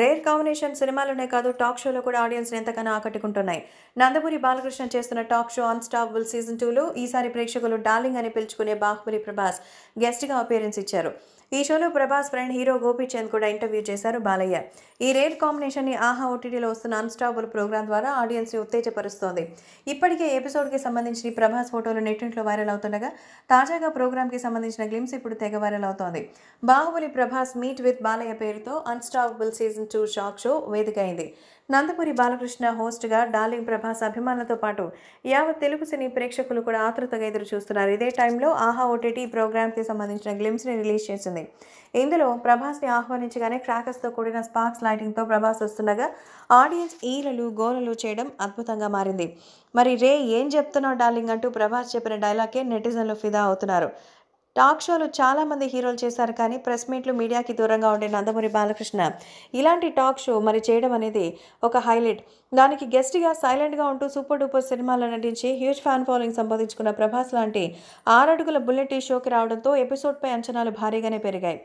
rare combination సినిమాలోనే కాదు talk షోలో కూడా ఆడియన్స్ ఎంతగానో ఆకట్టుకుంటున్నాయి నందమూరి బాలకృష్ణ చేస్తున్న టాక్ షో అన్స్టాపబుల్ సీజన్ టూలో ఈసారి ప్రేక్షకులు డార్లింగ్ అని పిలుచుకునే బాహుబలి ప్రభాస్ గెస్ట్గా అపీరెన్స్ ఇచ్చారు ఈ షోలో ప్రభాస్ ఫ్రెండ్ హీరో గోపీచంద్ కూడా ఇంటర్వ్యూ చేశారు బాలయ్య ఈ రేర్ ని ఆహా ఓటీటీలో వస్తున్న అన్స్టాపుల్ ప్రోగ్రామ్ ద్వారా ఆడియన్స్ ని ఉత్తేజపరుస్తోంది ఇప్పటికే ఎపిసోడ్ కి సంబంధించిన ప్రభాస్ ఫోటోలు నెట్టింట్లో వైరల్ అవుతుండగా తాజాగా కి సంబంధించిన గ్లిమ్స్ ఇప్పుడు తెగ వైరల్ అవుతోంది బాహుబలి ప్రభాస్ మీట్ విత్ బాలయ్య పేరుతో unstoppable season two shock show వేదికైంది నందమూరి బాలకృష్ణ హోస్ట్గా డార్లింగ్ ప్రభాస్ అభిమానులతో పాటు యావత్ తెలుగు సినీ ప్రేక్షకులు కూడా ఆతృతగా ఎదురు చూస్తున్నారు ఇదే టైంలో ఆహా ఓటీటీ ప్రోగ్రామ్కి సంబంధించిన గ్లిమ్స్ని రిలీజ్ చేసింది ఇందులో ప్రభాస్ని ఆహ్వానించగానే క్రాకర్స్తో కూడిన స్పార్క్స్ లైటింగ్తో ప్రభాస్ వస్తుండగా ఆడియన్స్ ఈలలు గోలలు చేయడం అద్భుతంగా మారింది మరి రే ఏం చెప్తున్నావు డార్లింగ్ అంటూ ప్రభాస్ చెప్పిన డైలాగే నెటిజన్లు ఫిదా అవుతున్నారు టాక్ షోలు చాలామంది హీరోలు చేశారు కానీ ప్రెస్ మీట్లు మీడియాకి దూరంగా ఉండే నందమూరి బాలకృష్ణ ఇలాంటి టాక్ షో మరి చేయడం అనేది ఒక హైలైట్ దానికి గెస్ట్గా సైలెంట్గా ఉంటూ సూపర్ డూపర్ సినిమాలో నటించి హ్యూజ్ ఫ్యాన్ ఫాలోయింగ్ సంపాదించుకున్న ప్రభాస్ లాంటి ఆరడుగుల బుల్లెట్ ఈ షోకి రావడంతో ఎపిసోడ్పై అంచనాలు భారీగానే పెరిగాయి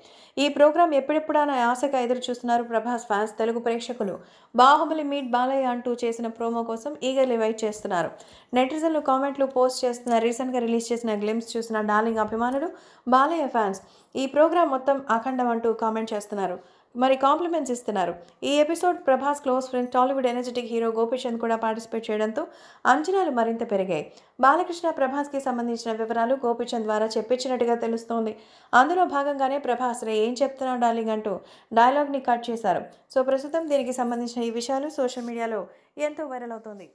ఈ ప్రోగ్రాం ఎప్పుడెప్పుడైనా ఆశగా ఎదురు చూస్తున్నారు ప్రభాస్ ఫ్యాన్స్ తెలుగు ప్రేక్షకులు బాహుబలి మీట్ బాలయ్య అంటూ చేసిన ప్రోమో కోసం ఈగర్లీ వెయిట్ చేస్తున్నారు నెటిజన్లు కామెంట్లు పోస్ట్ చేస్తున్న రీసెంట్గా రిలీజ్ చేసిన గ్లిమ్స్ చూసిన డార్లింగ్ అభిమానులు బాలయ్య ఫ్యాన్స్ ఈ ప్రోగ్రాం మొత్తం అఖండం అంటూ కామెంట్ చేస్తున్నారు మరి కాంప్లిమెంట్స్ ఇస్తున్నారు ఈ episode Prabhas close friend Tollywood energetic hero Gopichand కూడా పార్టిసిపేట్ చేయడంతో అంచనాలు మరింత పెరిగాయి బాలకృష్ణ ప్రభాస్కి సంబంధించిన వివరాలు గోపిచంద్ ద్వారా చెప్పించినట్టుగా తెలుస్తోంది అందులో భాగంగానే ప్రభాస్ రే ఏం చెప్తున్నావు డార్లింగ్ అంటూ డైలాగ్ని కట్ చేశారు సో ప్రస్తుతం దీనికి సంబంధించిన ఈ విషయాలు సోషల్ మీడియాలో ఎంతో వైరల్ అవుతోంది